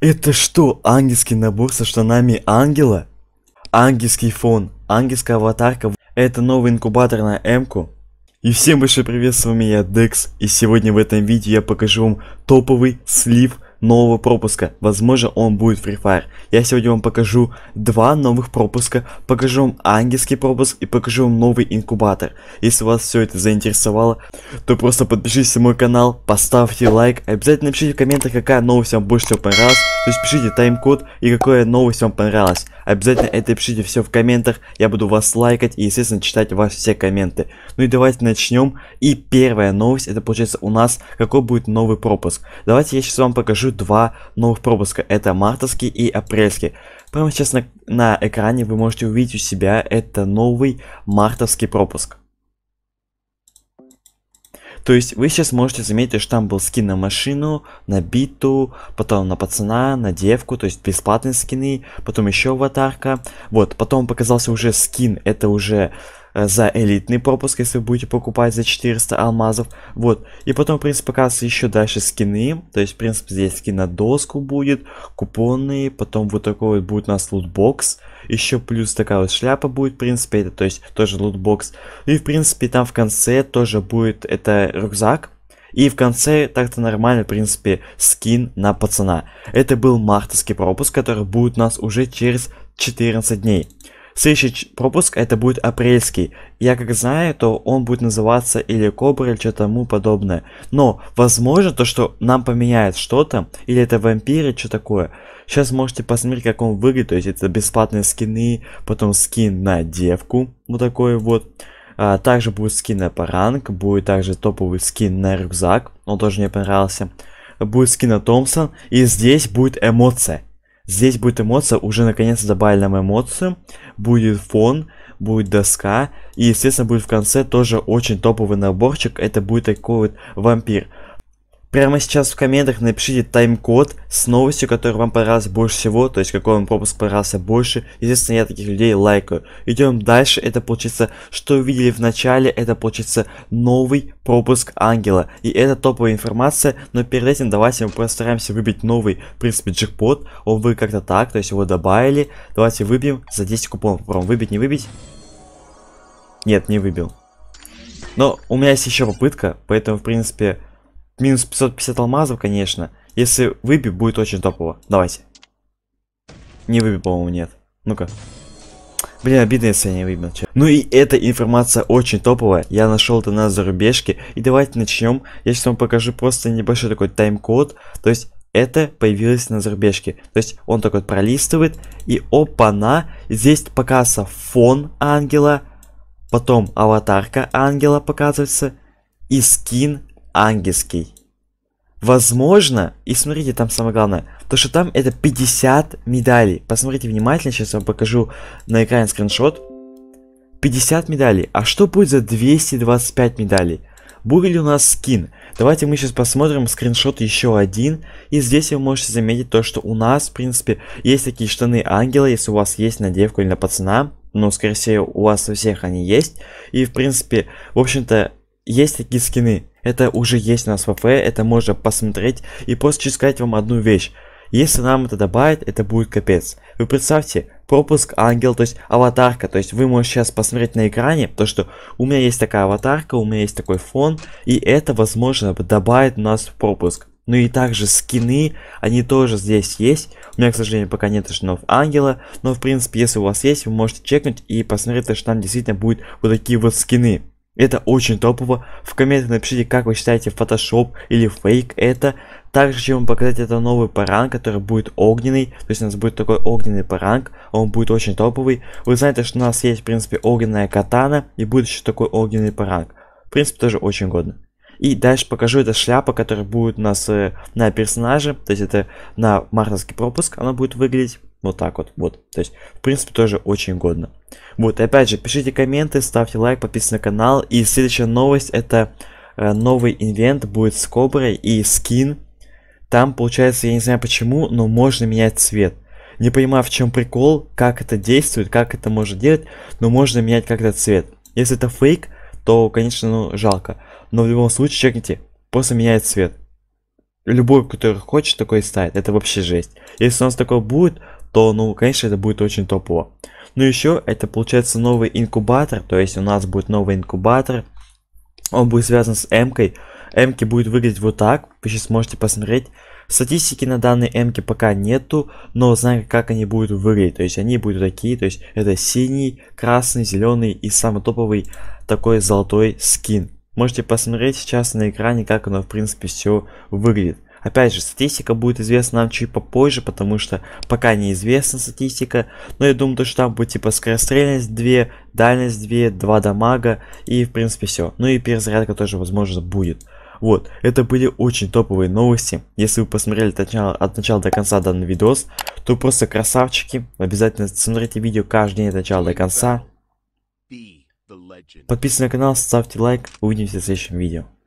Это что, ангельский набор со штанами ангела? Ангельский фон, ангельская аватарка, это новый инкубатор на Эмку. И всем большой привет, с вами я Декс, и сегодня в этом видео я покажу вам топовый слив нового пропуска. Возможно, он будет Free Fire. Я сегодня вам покажу два новых пропуска, покажу вам ангельский пропуск и покажу вам новый инкубатор. Если вас все это заинтересовало, то просто подпишитесь на мой канал, поставьте лайк, обязательно пишите в комментах, какая новость вам больше всего понравилась, то есть пишите тайм-код и какая новость вам понравилась. Обязательно это пишите все в комментах, я буду вас лайкать и, естественно, читать ваши все комменты. Ну и давайте начнем. И первая новость, это получается у нас, какой будет новый пропуск. Давайте я сейчас вам покажу выпущу два новых пропуска. Это мартовский и апрельский. Прямо сейчас на, на экране вы можете увидеть у себя это новый мартовский пропуск. То есть вы сейчас можете заметить, что там был скин на машину, на биту, потом на пацана, на девку, то есть бесплатные скины, потом еще аватарка. Вот, потом показался уже скин, это уже Э, за элитный пропуск, если вы будете покупать за 400 алмазов. Вот. И потом, в принципе, показывается еще дальше скины. То есть, в принципе, здесь скин на доску будет, купонные, потом вот такой вот будет у нас лутбокс. Еще плюс такая вот шляпа будет, в принципе, это, то есть, тоже лутбокс. И, в принципе, там в конце тоже будет, это рюкзак. И в конце так-то нормально, в принципе, скин на пацана. Это был мартовский пропуск, который будет у нас уже через 14 дней. Следующий пропуск это будет апрельский. Я как знаю, то он будет называться или Кобра, или что-то тому подобное. Но, возможно, то, что нам поменяет что-то, или это вампиры, что такое. Сейчас можете посмотреть, как он выглядит. То есть это бесплатные скины, потом скин на девку, вот такой вот. А, также будет скин на паранг, будет также топовый скин на рюкзак, он тоже мне понравился. Будет скин на Томпсон, и здесь будет эмоция Здесь будет эмоция, уже наконец добавили нам эмоцию. Будет фон, будет доска. И, естественно, будет в конце тоже очень топовый наборчик. Это будет такой вот вампир. Прямо сейчас в комментах напишите тайм-код с новостью, которая вам понравилась больше всего, то есть какой вам пропуск понравился больше. Естественно, я таких людей лайкаю. Идем дальше, это получится, что увидели в начале, это получится новый пропуск ангела. И это топовая информация, но перед этим давайте мы постараемся выбить новый, в принципе, джекпот. Он вы как-то так, то есть его добавили. Давайте выбьем за 10 купонов. Попробуем выбить, не выбить. Нет, не выбил. Но у меня есть еще попытка, поэтому, в принципе, Минус 550 алмазов, конечно. Если выбью, будет очень топово. Давайте. Не выбью, по-моему, нет. Ну-ка. Блин, обидно, если я не выбил. Ну и эта информация очень топовая. Я нашел это на зарубежке. И давайте начнем. Я сейчас вам покажу просто небольшой такой тайм-код. То есть это появилось на зарубежке. То есть он такой вот пролистывает, и опа-на, здесь показывается фон ангела, потом аватарка ангела показывается, и скин ангельский. Возможно, и смотрите, там самое главное, то что там это 50 медалей. Посмотрите внимательно, сейчас вам покажу на экране скриншот. 50 медалей. А что будет за 225 медалей? Будет ли у нас скин? Давайте мы сейчас посмотрим скриншот еще один. И здесь вы можете заметить то, что у нас, в принципе, есть такие штаны ангела, если у вас есть на девку или на пацана. Ну, скорее всего, у вас у всех они есть. И, в принципе, в общем-то, есть такие скины. Это уже есть у нас в АФ, это можно посмотреть и просто хочу сказать вам одну вещь. Если нам это добавит, это будет капец. Вы представьте, пропуск ангел, то есть аватарка, то есть вы можете сейчас посмотреть на экране, то что у меня есть такая аватарка, у меня есть такой фон, и это возможно добавит у нас в пропуск. Ну и также скины, они тоже здесь есть. У меня, к сожалению, пока нет штанов ангела, но в принципе, если у вас есть, вы можете чекнуть и посмотреть, что там действительно будет вот такие вот скины. Это очень топово. В комменты напишите, как вы считаете, Photoshop или фейк это. Также, чем вам показать, это новый паранг, который будет огненный. То есть у нас будет такой огненный паранг. Он будет очень топовый. Вы знаете, что у нас есть, в принципе, огненная катана. И будет еще такой огненный паранг. В принципе, тоже очень годно. И дальше покажу, это шляпа, которая будет у нас э, на персонаже. То есть это на мартовский пропуск она будет выглядеть. Вот так вот, вот. То есть, в принципе, тоже очень годно. Вот, и опять же, пишите комменты, ставьте лайк, подписывайтесь на канал. И следующая новость, это э, новый инвент будет с коброй и скин. Там, получается, я не знаю почему, но можно менять цвет. Не понимаю, в чем прикол, как это действует, как это можно делать, но можно менять как-то цвет. Если это фейк, то, конечно, ну, жалко. Но в любом случае, чекните, просто меняет цвет любой, который хочет, такой ставит. Это вообще жесть. Если у нас такое будет, то, ну, конечно, это будет очень топово. Ну, еще это получается новый инкубатор, то есть у нас будет новый инкубатор, он будет связан с М-кой. м будет выглядеть вот так, вы сейчас можете посмотреть. Статистики на данной м пока нету, но знаю, как они будут выглядеть. То есть они будут такие, то есть это синий, красный, зеленый и самый топовый такой золотой скин. Можете посмотреть сейчас на экране, как оно в принципе все выглядит. Опять же, статистика будет известна нам чуть попозже, потому что пока неизвестна статистика. Но я думаю, то, что там будет типа скорострельность 2, дальность 2, 2 дамага и в принципе все. Ну и перезарядка тоже возможно будет. Вот, это были очень топовые новости. Если вы посмотрели от начала до конца данный видос, то просто красавчики. Обязательно смотрите видео каждый день от начала до конца. Подписывайтесь на канал, ставьте лайк. Увидимся в следующем видео.